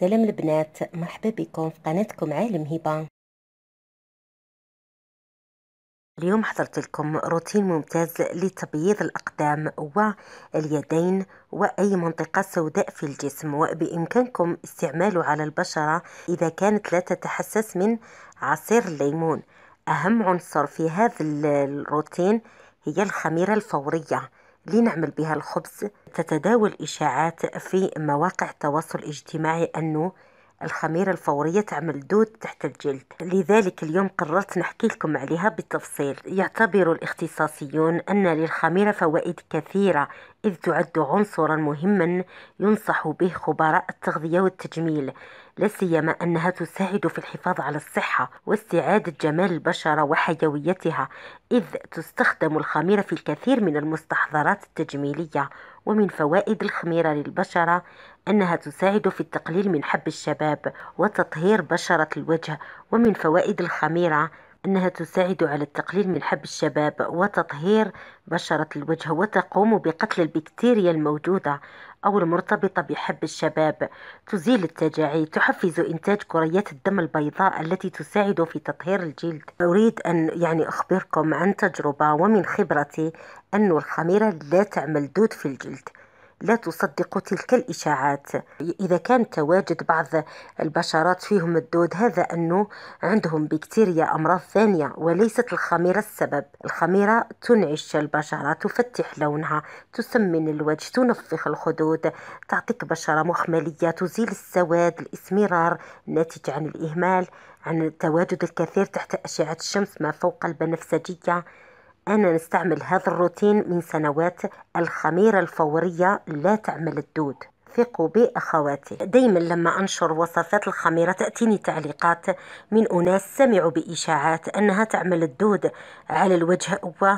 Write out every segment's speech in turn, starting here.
سلام البنات مرحبا بكم في قناتكم عالم هبة اليوم حضرت لكم روتين ممتاز لتبييض الأقدام واليدين وأي منطقة سوداء في الجسم وبإمكانكم استعماله على البشرة إذا كانت لا تتحسس من عصير الليمون أهم عنصر في هذا الروتين هي الخميرة الفورية لنعمل بها الخبز تتداول إشاعات في مواقع التواصل الاجتماعي أنه الخميرة الفورية تعمل دود تحت الجلد لذلك اليوم قررت نحكي لكم عليها بالتفصيل يعتبر الاختصاصيون أن للخميرة فوائد كثيرة إذ تعد عنصرا مهما ينصح به خبراء التغذية والتجميل لا سيما أنها تساعد في الحفاظ على الصحة واستعادة جمال البشرة وحيويتها إذ تستخدم الخميرة في الكثير من المستحضرات التجميلية ومن فوائد الخميرة للبشرة أنها تساعد في التقليل من حب الشباب وتطهير بشرة الوجه ومن فوائد الخميرة أنها تساعد على التقليل من حب الشباب وتطهير بشرة الوجه وتقوم بقتل البكتيريا الموجودة أو المرتبطة بحب الشباب تزيل التجاعيد تحفز إنتاج كريات الدم البيضاء التي تساعد في تطهير الجلد أريد أن يعني أخبركم عن تجربة ومن خبرتي أن الخميرة لا تعمل دود في الجلد لا تصدق تلك الإشاعات إذا كان تواجد بعض البشرات فيهم الدود هذا أنه عندهم بكتيريا أمراض ثانية وليست الخميرة السبب الخميرة تنعش البشرة تفتح لونها تسمن الوجه تنفخ الخدود تعطيك بشرة مخملية تزيل السواد الإسمرار الناتج عن الإهمال عن التواجد الكثير تحت أشعة الشمس ما فوق البنفسجية أنا نستعمل هذا الروتين من سنوات الخميرة الفورية لا تعمل الدود ثقوا بي أخواتي دايما لما أنشر وصفات الخميرة تأتيني تعليقات من أناس سمعوا بإشاعات أنها تعمل الدود على الوجه و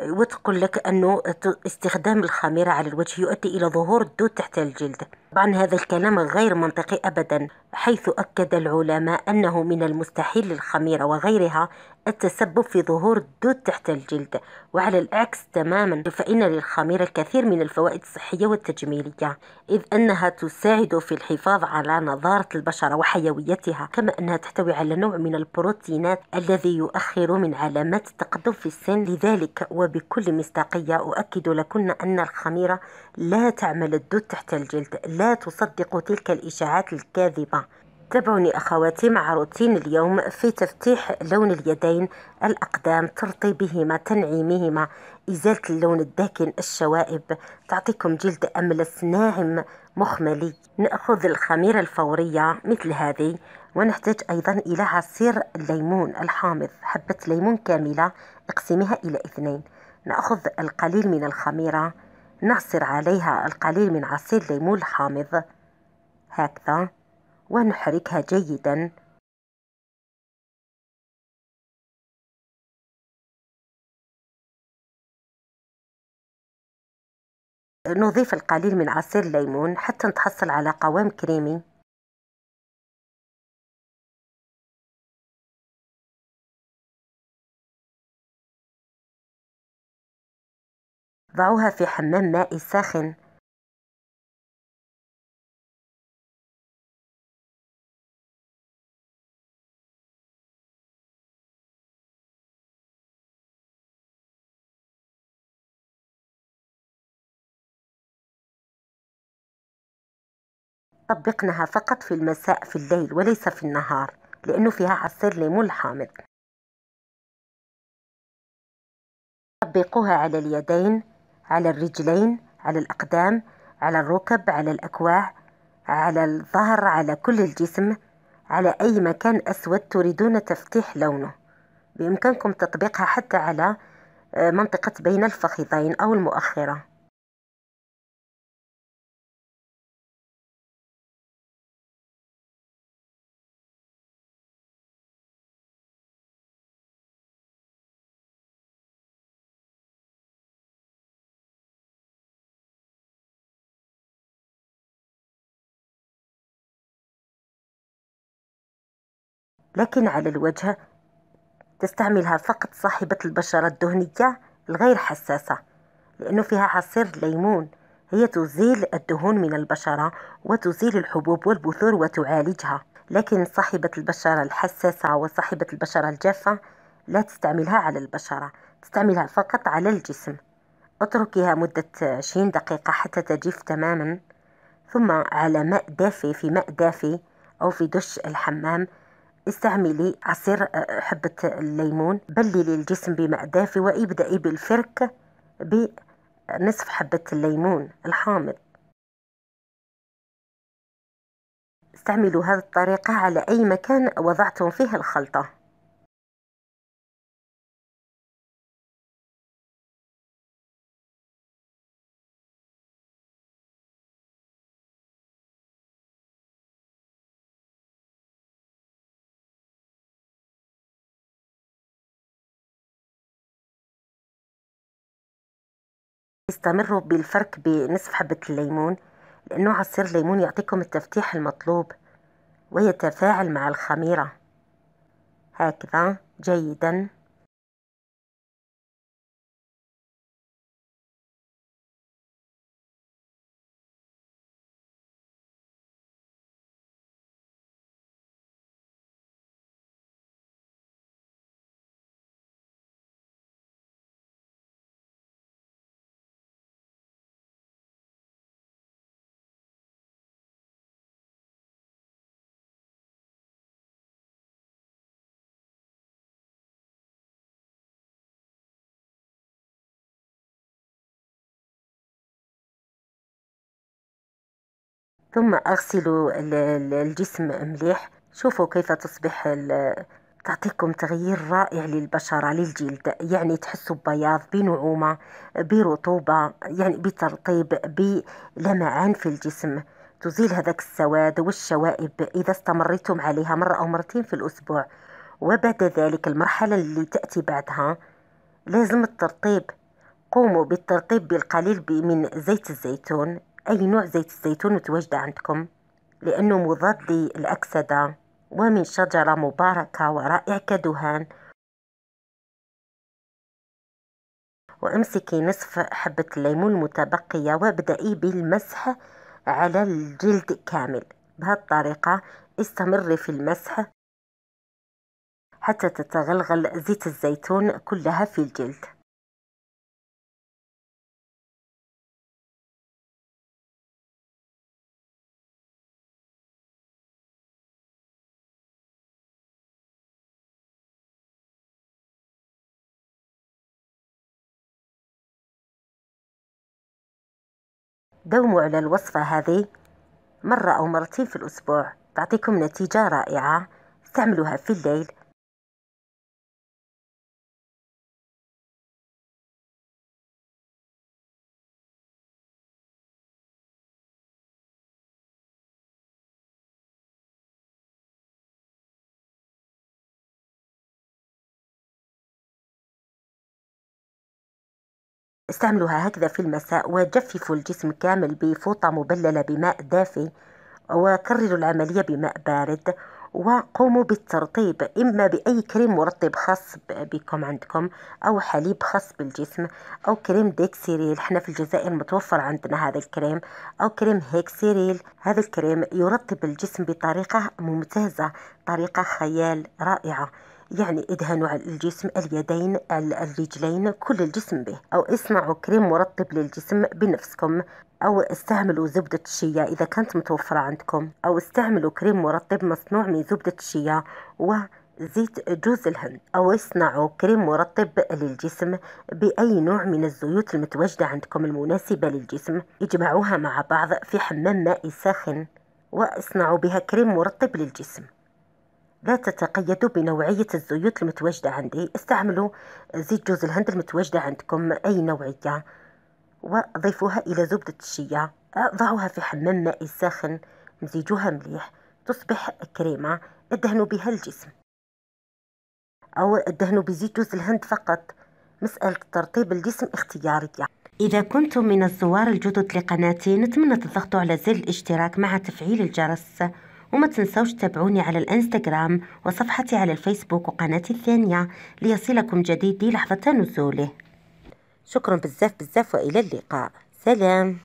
وتقول لك أنه استخدام الخميرة على الوجه يؤدي إلى ظهور الدود تحت الجلد طبعا هذا الكلام غير منطقي أبدا حيث أكد العلماء أنه من المستحيل للخميرة وغيرها التسبب في ظهور الدود تحت الجلد وعلى العكس تماما فإن للخميرة الكثير من الفوائد الصحية والتجميلية إذ أنها تساعد في الحفاظ على نضارة البشرة وحيويتها كما أنها تحتوي على نوع من البروتينات الذي يؤخر من علامات التقدم في السن لذلك وبكل مصداقية أؤكد لكن أن الخميرة لا تعمل الدود تحت الجلد لا تصدق تلك الإشاعات الكاذبة تابعوني أخواتي مع روتين اليوم في تفتيح لون اليدين الأقدام ترطيبهما تنعيمهما إزالة اللون الداكن الشوائب تعطيكم جلد أملس ناعم مخملي نأخذ الخميرة الفورية مثل هذه ونحتاج أيضا إلى عصير الليمون الحامض حبة ليمون كاملة اقسمها إلى اثنين نأخذ القليل من الخميرة نعصر عليها القليل من عصير ليمون الحامض هكذا ونحركها جيدا نضيف القليل من عصير الليمون حتى نتحصل على قوام كريمي ضعوها في حمام ماء ساخن طبقنها فقط في المساء في الليل وليس في النهار لأنه فيها عصير ليمون الحامض طبقوها على اليدين على الرجلين على الأقدام على الركب على الأكواع على الظهر على كل الجسم على أي مكان أسود تريدون تفتيح لونه بإمكانكم تطبيقها حتى على آه، منطقة بين الفخذين أو المؤخرة لكن على الوجه تستعملها فقط صاحبة البشرة الدهنية الغير حساسة لأنه فيها عصير الليمون هي تزيل الدهون من البشرة وتزيل الحبوب والبثور وتعالجها لكن صاحبة البشرة الحساسة وصاحبة البشرة الجافة لا تستعملها على البشرة تستعملها فقط على الجسم اتركها مدة 20 دقيقة حتى تجف تماما ثم على ماء دافي في ماء دافي أو في دش الحمام استعملي عصير آه، حبة الليمون بللي الجسم بماء دافي وابدأي بالفرك بنصف حبة الليمون الحامض استعملوا هذه الطريقة على أي مكان وضعتم فيه الخلطة استمروا بالفرك بنصف حبة الليمون لأنه عصير الليمون يعطيكم التفتيح المطلوب ويتفاعل مع الخميرة هكذا جيداً ثم أغسلوا الجسم مليح شوفوا كيف تصبح تعطيكم تغيير رائع للبشرة للجلد يعني تحسوا ببياض بنعومة برطوبة يعني بترطيب بلمعان في الجسم تزيل هذاك السواد والشوائب إذا استمرتم عليها مرة أو مرتين في الأسبوع وبعد ذلك المرحلة اللي تأتي بعدها لازم الترطيب قوموا بالترطيب بالقليل من زيت الزيتون أي نوع زيت الزيتون متواجدة عندكم لأنه مضاد للأكسدة ومن شجرة مباركة ورائع كدهان وامسكي نصف حبة الليمون المتبقية وابدأي بالمسح على الجلد كامل بهالطريقة استمري في المسح حتى تتغلغل زيت الزيتون كلها في الجلد داوموا على الوصفة هذه مرة أو مرتين في الأسبوع تعطيكم نتيجة رائعة استعملوها في الليل استعملوها هكذا في المساء وجففوا الجسم كامل بفوطة مبللة بماء دافئ وكرروا العملية بماء بارد وقوموا بالترطيب إما بأي كريم مرطب خاص بكم عندكم أو حليب خاص بالجسم أو كريم ديكسيريل حنا في الجزائر متوفر عندنا هذا الكريم أو كريم هيكسيريل هذا الكريم يرطب الجسم بطريقة ممتازة طريقة خيال رائعة يعني ادهنوا على الجسم اليدين الرجلين كل الجسم به أو اصنعوا كريم مرطب للجسم بنفسكم أو استعملوا زبدة الشيا إذا كانت متوفرة عندكم أو استعملوا كريم مرطب مصنوع من زبدة الشيا و زيت جوز الهند أو اصنعوا كريم مرطب للجسم بأي نوع من الزيوت المتواجدة عندكم المناسبة للجسم اجمعوها مع بعض في حمام مائي ساخن واصنعوا بها كريم مرطب للجسم لا تتقيدوا بنوعية الزيوت المتواجدة عندي استعملوا زيت جوز الهند المتواجدة عندكم أي نوعية وضيفوها إلى زبدة الشيا ضعوها في حمام مائي ساخن مزيجوها مليح تصبح كريمة ادهنوا بها الجسم أو ادهنوا بزيت جوز الهند فقط مسألة ترطيب الجسم اختيارية إذا كنتم من الزوار الجدد لقناتي نتمنى تضغطوا على زر الاشتراك مع تفعيل الجرس وما تنسوش تابعوني على الانستغرام وصفحتي على الفيسبوك وقناتي الثانية ليصلكم جديدي لحظة نزوله شكرا بزاف بزاف وإلى اللقاء سلام